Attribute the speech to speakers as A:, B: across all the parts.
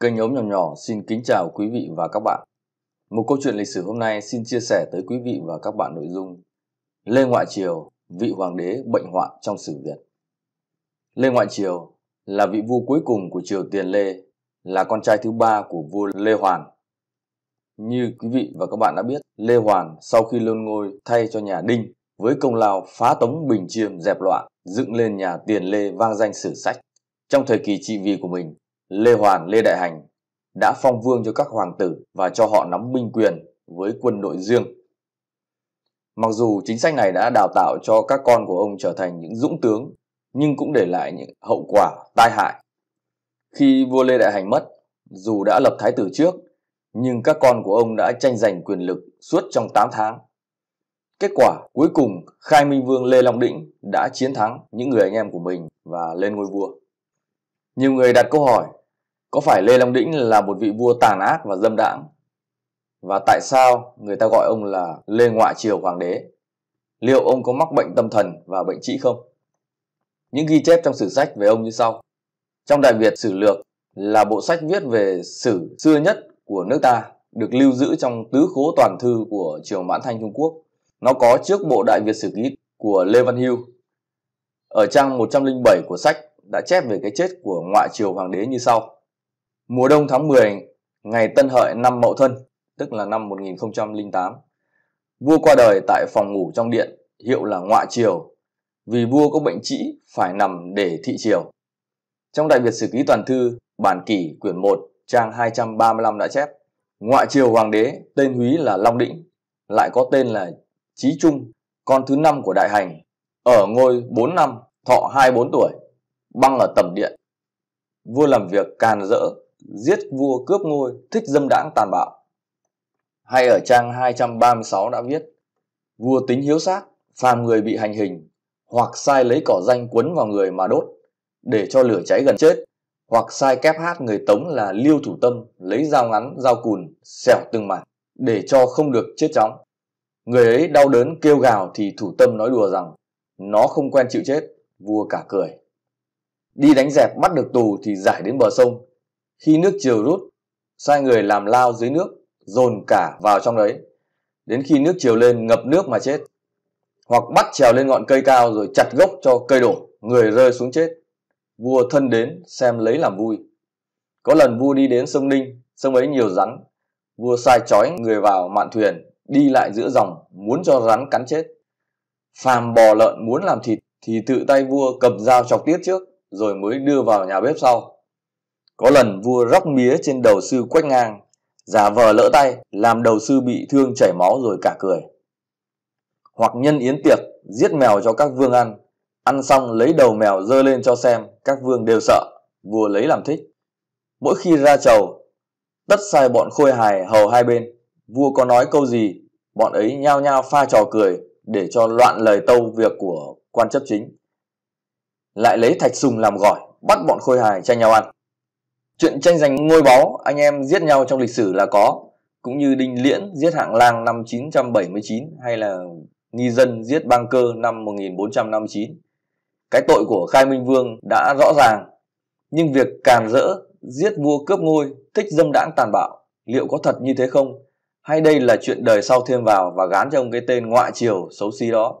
A: Kênh ống nhỏ nhỏ xin kính chào quý vị và các bạn. Một câu chuyện lịch sử hôm nay xin chia sẻ tới quý vị và các bạn nội dung Lê Ngoại Triều, vị hoàng đế bệnh hoạn trong sử Việt. Lê Ngoại Triều là vị vua cuối cùng của triều Tiền Lê, là con trai thứ ba của vua Lê Hoàn. Như quý vị và các bạn đã biết, Lê Hoàn sau khi lên ngôi thay cho nhà Đinh với công lao phá tống Bình Chiêm dẹp loạn, dựng lên nhà Tiền Lê vang danh sử sách. Trong thời kỳ trị vì của mình, Lê Hoàn, Lê Đại Hành đã phong vương cho các hoàng tử và cho họ nắm binh quyền với quân đội riêng. Mặc dù chính sách này đã đào tạo cho các con của ông trở thành những dũng tướng, nhưng cũng để lại những hậu quả tai hại. Khi vua Lê Đại Hành mất, dù đã lập thái tử trước, nhưng các con của ông đã tranh giành quyền lực suốt trong 8 tháng. Kết quả cuối cùng Khai Minh Vương Lê Long Đĩnh đã chiến thắng những người anh em của mình và lên ngôi vua. Nhiều người đặt câu hỏi có phải Lê Long Đĩnh là một vị vua tàn ác và dâm đãng? Và tại sao người ta gọi ông là Lê Ngoại Triều Hoàng đế? Liệu ông có mắc bệnh tâm thần và bệnh trĩ không? Những ghi chép trong sử sách về ông như sau. Trong Đại Việt Sử Lược là bộ sách viết về sử xưa nhất của nước ta, được lưu giữ trong tứ khố toàn thư của triều Mãn Thanh Trung Quốc. Nó có trước bộ Đại Việt Sử Ký của Lê Văn Hưu. Ở trang 107 của sách đã chép về cái chết của ngoại triều hoàng đế như sau. Mùa đông tháng 10, ngày Tân Hợi năm Mậu Thân, tức là năm 1008. Vua qua đời tại phòng ngủ trong điện, hiệu là Ngoại Triều, vì vua có bệnh trĩ phải nằm để thị triều. Trong Đại Việt Sử Ký Toàn Thư, bản kỷ quyển 1, trang 235 đã chép, Ngoại Triều Hoàng đế tên húy là Long Đĩnh, lại có tên là Trí Trung, con thứ năm của Đại Hành, ở ngôi 4 năm, thọ 24 tuổi, băng ở tầm điện. Vua làm việc càn rỡ, giết vua cướp ngôi, thích dâm đãng tàn bạo. Hay ở trang 236 đã viết, vua tính hiếu sát, phàm người bị hành hình, hoặc sai lấy cỏ danh quấn vào người mà đốt, để cho lửa cháy gần chết, hoặc sai kép hát người Tống là liêu thủ tâm, lấy dao ngắn, dao cùn, xẻo từng mảnh, để cho không được chết chóng. Người ấy đau đớn kêu gào thì thủ tâm nói đùa rằng, nó không quen chịu chết, vua cả cười. Đi đánh dẹp bắt được tù thì giải đến bờ sông, khi nước chiều rút, sai người làm lao dưới nước, dồn cả vào trong đấy. Đến khi nước chiều lên ngập nước mà chết. Hoặc bắt trèo lên ngọn cây cao rồi chặt gốc cho cây đổ, người rơi xuống chết. Vua thân đến xem lấy làm vui. Có lần vua đi đến sông Ninh, sông ấy nhiều rắn. Vua sai trói người vào mạn thuyền, đi lại giữa dòng, muốn cho rắn cắn chết. Phàm bò lợn muốn làm thịt thì tự tay vua cầm dao chọc tiết trước, rồi mới đưa vào nhà bếp sau có lần vua róc mía trên đầu sư quách ngang, giả vờ lỡ tay, làm đầu sư bị thương chảy máu rồi cả cười. Hoặc nhân yến tiệc, giết mèo cho các vương ăn, ăn xong lấy đầu mèo dơ lên cho xem, các vương đều sợ, vua lấy làm thích. Mỗi khi ra chầu, tất sai bọn khôi hài hầu hai bên, vua có nói câu gì, bọn ấy nhao nhao pha trò cười để cho loạn lời tâu việc của quan chấp chính. Lại lấy thạch sùng làm gỏi, bắt bọn khôi hài tranh nhau ăn. Chuyện tranh giành ngôi báu, anh em giết nhau trong lịch sử là có, cũng như Đinh Liễn giết Hạng Lang năm 979 hay là Nghi Dân giết băng Cơ năm 1459. Cái tội của Khai Minh Vương đã rõ ràng, nhưng việc càn rỡ, giết vua cướp ngôi, thích dâm đãng tàn bạo, liệu có thật như thế không? Hay đây là chuyện đời sau thêm vào và gán cho ông cái tên ngoại triều xấu xí đó?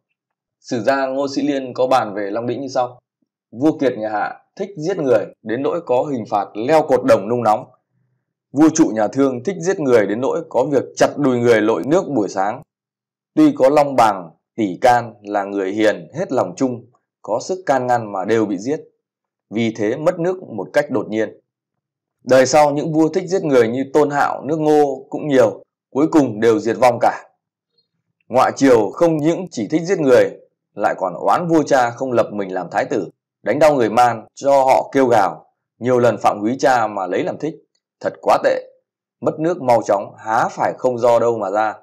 A: Sử gia Ngô Sĩ Liên có bàn về Long Đĩnh như sau. Vua Kiệt nhà Hạ thích giết người đến nỗi có hình phạt leo cột đồng nung nóng vua trụ nhà thương thích giết người đến nỗi có việc chặt đùi người lội nước buổi sáng tuy có long bàng tỷ can là người hiền hết lòng chung có sức can ngăn mà đều bị giết vì thế mất nước một cách đột nhiên đời sau những vua thích giết người như tôn hạo nước ngô cũng nhiều cuối cùng đều diệt vong cả ngoại triều không những chỉ thích giết người lại còn oán vua cha không lập mình làm thái tử đánh đau người man cho họ kêu gào nhiều lần phạm quý cha mà lấy làm thích thật quá tệ mất nước mau chóng há phải không do đâu mà ra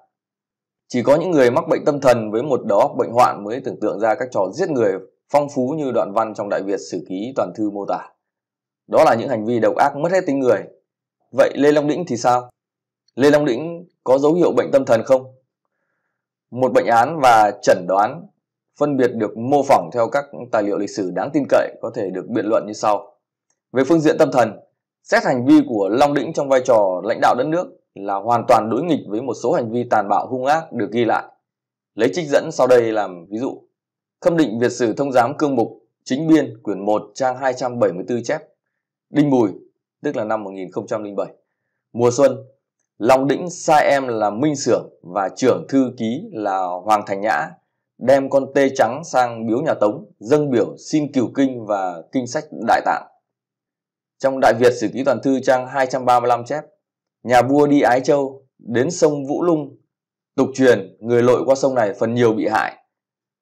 A: chỉ có những người mắc bệnh tâm thần với một đó bệnh hoạn mới tưởng tượng ra các trò giết người phong phú như đoạn văn trong đại việt sử ký toàn thư mô tả đó là những hành vi độc ác mất hết tính người vậy lê long đĩnh thì sao lê long đĩnh có dấu hiệu bệnh tâm thần không một bệnh án và chẩn đoán phân biệt được mô phỏng theo các tài liệu lịch sử đáng tin cậy có thể được biện luận như sau. Về phương diện tâm thần, xét hành vi của Long Đĩnh trong vai trò lãnh đạo đất nước là hoàn toàn đối nghịch với một số hành vi tàn bạo hung ác được ghi lại. Lấy trích dẫn sau đây làm ví dụ. Khâm định Việt sử thông giám cương mục chính biên quyển 1 trang 274 chép. Đinh bùi tức là năm 1007. Mùa xuân, Long Đĩnh sai em là Minh Sưởng và trưởng thư ký là Hoàng Thành Nhã đem con tê trắng sang biếu nhà Tống, dâng biểu xin cửu kinh và kinh sách đại tạng. Trong Đại Việt Sử Ký Toàn Thư trang 235 chép, nhà vua đi Ái Châu, đến sông Vũ Lung, tục truyền người lội qua sông này phần nhiều bị hại.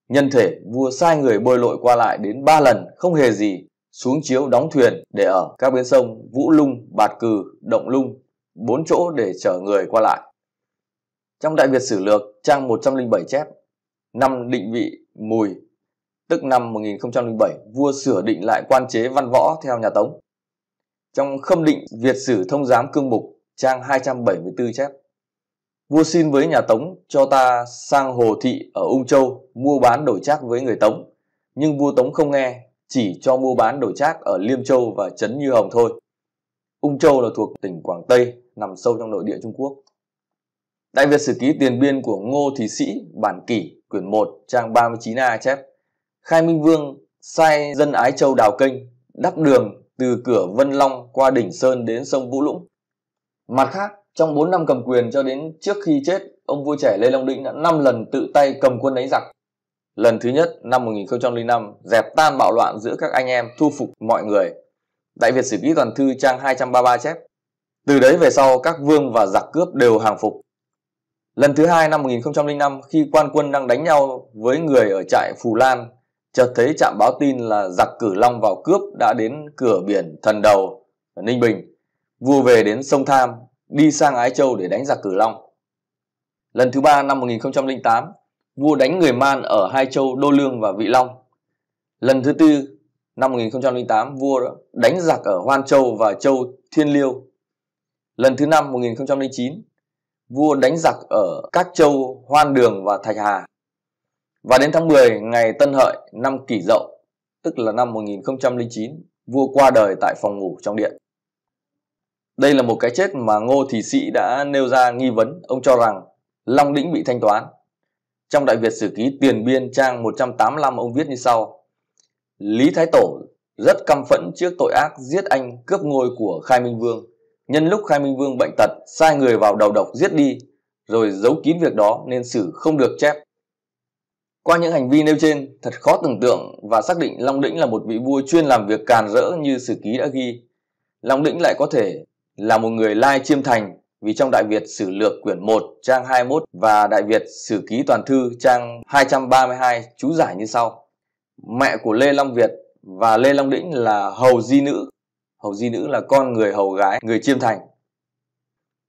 A: Nhân thể vua sai người bơi lội qua lại đến 3 lần, không hề gì, xuống chiếu đóng thuyền để ở các bên sông Vũ Lung, Bạt Cừ, Động Lung, bốn chỗ để chở người qua lại. Trong Đại Việt Sử Lược, trang 107 chép, năm định vị mùi tức năm 1007 vua sửa định lại quan chế văn võ theo nhà Tống. Trong khâm định Việt sử thông giám cương mục trang 274 chép Vua xin với nhà Tống cho ta sang Hồ Thị ở Ung Châu mua bán đổi trác với người Tống. Nhưng vua Tống không nghe, chỉ cho mua bán đổi trác ở Liêm Châu và Trấn Như Hồng thôi. Ung Châu là thuộc tỉnh Quảng Tây, nằm sâu trong nội địa Trung Quốc. Đại Việt Sử Ký Tiền Biên của Ngô Thị Sĩ, bản kỷ, quyển 1, trang 39A chép Khai Minh Vương sai dân Ái Châu đào kênh, đắp đường từ cửa Vân Long qua đỉnh Sơn đến sông Vũ Lũng. Mặt khác, trong 4 năm cầm quyền cho đến trước khi chết, ông vua trẻ Lê Long Định đã 5 lần tự tay cầm quân đánh giặc. Lần thứ nhất năm 1005 dẹp tan bạo loạn giữa các anh em thu phục mọi người. Đại Việt Sử Ký Toàn Thư trang 233 chép Từ đấy về sau các vương và giặc cướp đều hàng phục Lần thứ hai năm 1005 khi quan quân đang đánh nhau với người ở trại Phù Lan, chợt thấy trạm báo tin là giặc cử long vào cướp đã đến cửa biển Thần Đầu ở Ninh Bình. Vua về đến sông Tham, đi sang Ái Châu để đánh giặc cử long. Lần thứ ba năm 1008, vua đánh người Man ở hai châu Đô Lương và Vị Long. Lần thứ tư năm 1008, vua đánh giặc ở Hoan Châu và châu Thiên Liêu. Lần thứ năm 1009, vua đánh giặc ở các châu Hoan Đường và Thạch Hà. Và đến tháng 10 ngày Tân Hợi năm Kỷ Dậu, tức là năm 1009, vua qua đời tại phòng ngủ trong điện. Đây là một cái chết mà Ngô Thị Sĩ đã nêu ra nghi vấn, ông cho rằng Long Đĩnh bị thanh toán. Trong Đại Việt Sử Ký Tiền Biên trang 185 ông viết như sau Lý Thái Tổ rất căm phẫn trước tội ác giết anh cướp ngôi của Khai Minh Vương Nhân lúc Khai Minh Vương bệnh tật, sai người vào đầu độc giết đi, rồi giấu kín việc đó nên sử không được chép. Qua những hành vi nêu trên, thật khó tưởng tượng và xác định Long Đĩnh là một vị vua chuyên làm việc càn rỡ như sử ký đã ghi. Long Đĩnh lại có thể là một người lai chiêm thành vì trong Đại Việt Sử Lược quyển 1 trang 21 và Đại Việt Sử Ký Toàn Thư trang 232 chú giải như sau. Mẹ của Lê Long Việt và Lê Long Đĩnh là hầu di nữ hầu di nữ là con người hầu gái người chiêm thành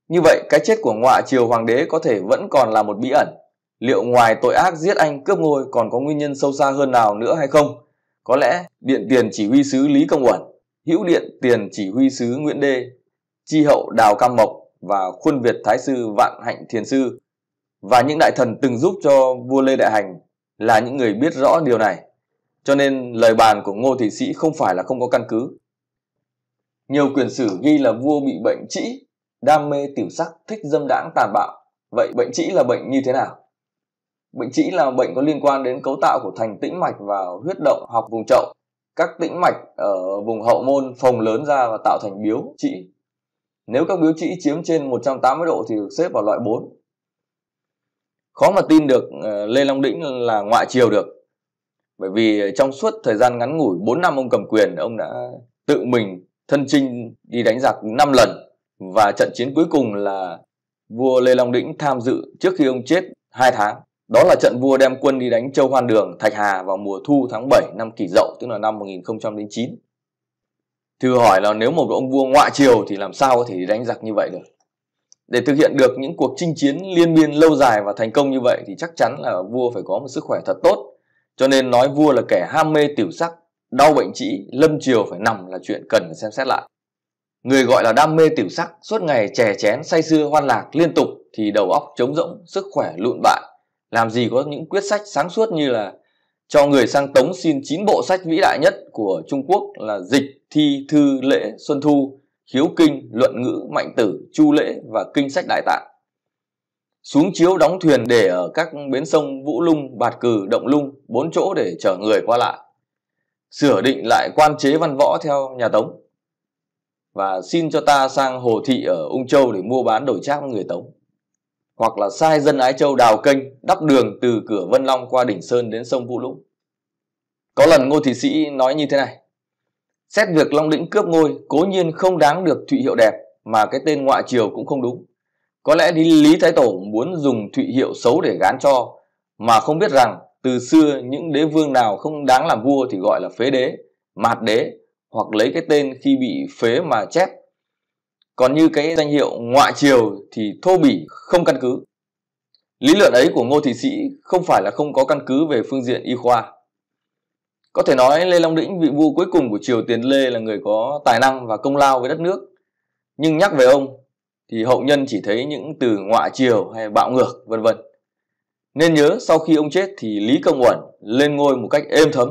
A: như vậy cái chết của ngoại triều hoàng đế có thể vẫn còn là một bí ẩn liệu ngoài tội ác giết anh cướp ngôi còn có nguyên nhân sâu xa hơn nào nữa hay không có lẽ điện tiền chỉ huy sứ lý công uẩn hữu điện tiền chỉ huy sứ nguyễn đê chi hậu đào cam mộc và khuôn việt thái sư vạn hạnh thiền sư và những đại thần từng giúp cho vua lê đại hành là những người biết rõ điều này cho nên lời bàn của ngô thị sĩ không phải là không có căn cứ nhiều quyển sử ghi là vua bị bệnh trĩ, đam mê tiểu sắc, thích dâm đãng tàn bạo. Vậy bệnh trĩ là bệnh như thế nào? Bệnh trĩ là bệnh có liên quan đến cấu tạo của thành tĩnh mạch và huyết động hoặc vùng chậu. Các tĩnh mạch ở vùng hậu môn phồng lớn ra và tạo thành biếu trĩ. Nếu các biếu trĩ chiếm trên 180 độ thì được xếp vào loại 4. Khó mà tin được ờ, Lê Long Đĩnh là ngoại triều được. Bởi vì trong suốt thời gian ngắn ngủi 4 năm ông cầm quyền, ông đã tự mình thân chinh đi đánh giặc 5 lần và trận chiến cuối cùng là vua Lê Long Đĩnh tham dự trước khi ông chết 2 tháng. Đó là trận vua đem quân đi đánh Châu Hoan Đường, Thạch Hà vào mùa thu tháng 7 năm Kỷ Dậu, tức là năm 1009. Thư hỏi là nếu một ông vua ngoại triều thì làm sao có thể đánh giặc như vậy được? Để thực hiện được những cuộc chinh chiến liên miên lâu dài và thành công như vậy thì chắc chắn là vua phải có một sức khỏe thật tốt. Cho nên nói vua là kẻ ham mê tiểu sắc đau bệnh trĩ lâm chiều phải nằm là chuyện cần phải xem xét lại người gọi là đam mê tiểu sắc suốt ngày chè chén say sưa hoan lạc liên tục thì đầu óc trống rỗng sức khỏe lụn bại làm gì có những quyết sách sáng suốt như là cho người sang tống xin chín bộ sách vĩ đại nhất của trung quốc là dịch thi thư lễ xuân thu khiếu kinh luận ngữ mạnh tử chu lễ và kinh sách đại tạng xuống chiếu đóng thuyền để ở các bến sông vũ lung bạt cừ động lung bốn chỗ để chở người qua lại sửa định lại quan chế văn võ theo nhà tống và xin cho ta sang hồ thị ở ung châu để mua bán đổi trác người tống hoặc là sai dân ái châu đào kênh đắp đường từ cửa vân long qua đỉnh sơn đến sông vũ lũng có lần ngô thị sĩ nói như thế này xét việc long lĩnh cướp ngôi cố nhiên không đáng được thụy hiệu đẹp mà cái tên ngoại triều cũng không đúng có lẽ lý thái tổ muốn dùng thụy hiệu xấu để gán cho mà không biết rằng từ xưa những đế vương nào không đáng làm vua thì gọi là phế đế mạt đế hoặc lấy cái tên khi bị phế mà chép còn như cái danh hiệu ngoại triều thì thô bỉ không căn cứ lý luận ấy của ngô thị sĩ không phải là không có căn cứ về phương diện y khoa có thể nói lê long đĩnh vị vua cuối cùng của triều tiền lê là người có tài năng và công lao với đất nước nhưng nhắc về ông thì hậu nhân chỉ thấy những từ ngoại triều hay bạo ngược vân vân nên nhớ sau khi ông chết thì Lý Công Uẩn lên ngôi một cách êm thấm.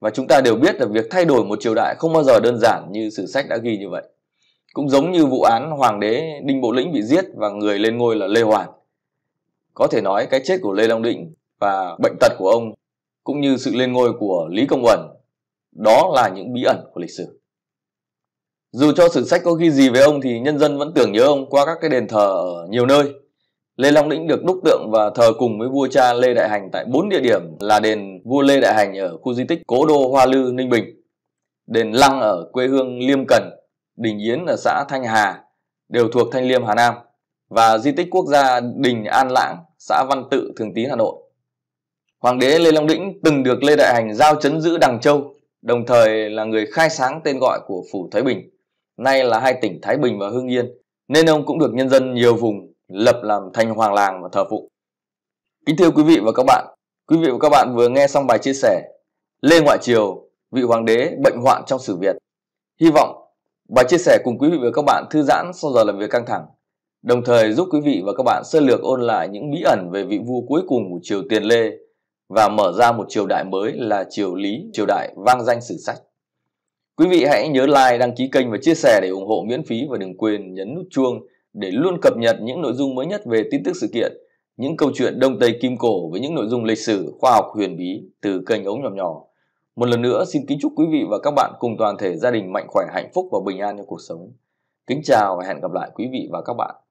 A: Và chúng ta đều biết là việc thay đổi một triều đại không bao giờ đơn giản như sử sách đã ghi như vậy. Cũng giống như vụ án Hoàng đế Đinh Bộ Lĩnh bị giết và người lên ngôi là Lê Hoàn. Có thể nói cái chết của Lê Long Định và bệnh tật của ông cũng như sự lên ngôi của Lý Công Uẩn đó là những bí ẩn của lịch sử. Dù cho sử sách có ghi gì về ông thì nhân dân vẫn tưởng nhớ ông qua các cái đền thờ ở nhiều nơi Lê Long Lĩnh được đúc tượng và thờ cùng với vua cha Lê Đại Hành tại 4 địa điểm là đền vua Lê Đại Hành ở khu di tích Cố Đô Hoa Lư, Ninh Bình, đền Lăng ở quê hương Liêm Cần, đình Yến ở xã Thanh Hà, đều thuộc Thanh Liêm Hà Nam và di tích quốc gia Đình An Lãng, xã Văn Tự, Thường Tín, Hà Nội. Hoàng đế Lê Long Đĩnh từng được Lê Đại Hành giao chấn giữ Đằng Châu, đồng thời là người khai sáng tên gọi của phủ Thái Bình, nay là hai tỉnh Thái Bình và Hưng Yên, nên ông cũng được nhân dân nhiều vùng lập làm thành hoàng làng và thờ phụ. Kính thưa quý vị và các bạn, quý vị và các bạn vừa nghe xong bài chia sẻ Lê Ngoại Triều, vị hoàng đế bệnh hoạn trong sử Việt. Hy vọng bài chia sẻ cùng quý vị và các bạn thư giãn sau giờ làm việc căng thẳng, đồng thời giúp quý vị và các bạn sơ lược ôn lại những bí ẩn về vị vua cuối cùng của triều Tiền Lê và mở ra một triều đại mới là triều Lý, triều đại vang danh sử sách. Quý vị hãy nhớ like, đăng ký kênh và chia sẻ để ủng hộ miễn phí và đừng quên nhấn nút chuông để luôn cập nhật những nội dung mới nhất về tin tức sự kiện, những câu chuyện Đông Tây Kim Cổ với những nội dung lịch sử, khoa học huyền bí từ kênh ống nhỏ nhỏ. Một lần nữa xin kính chúc quý vị và các bạn cùng toàn thể gia đình mạnh khỏe, hạnh phúc và bình an trong cuộc sống. Kính chào và hẹn gặp lại quý vị và các bạn.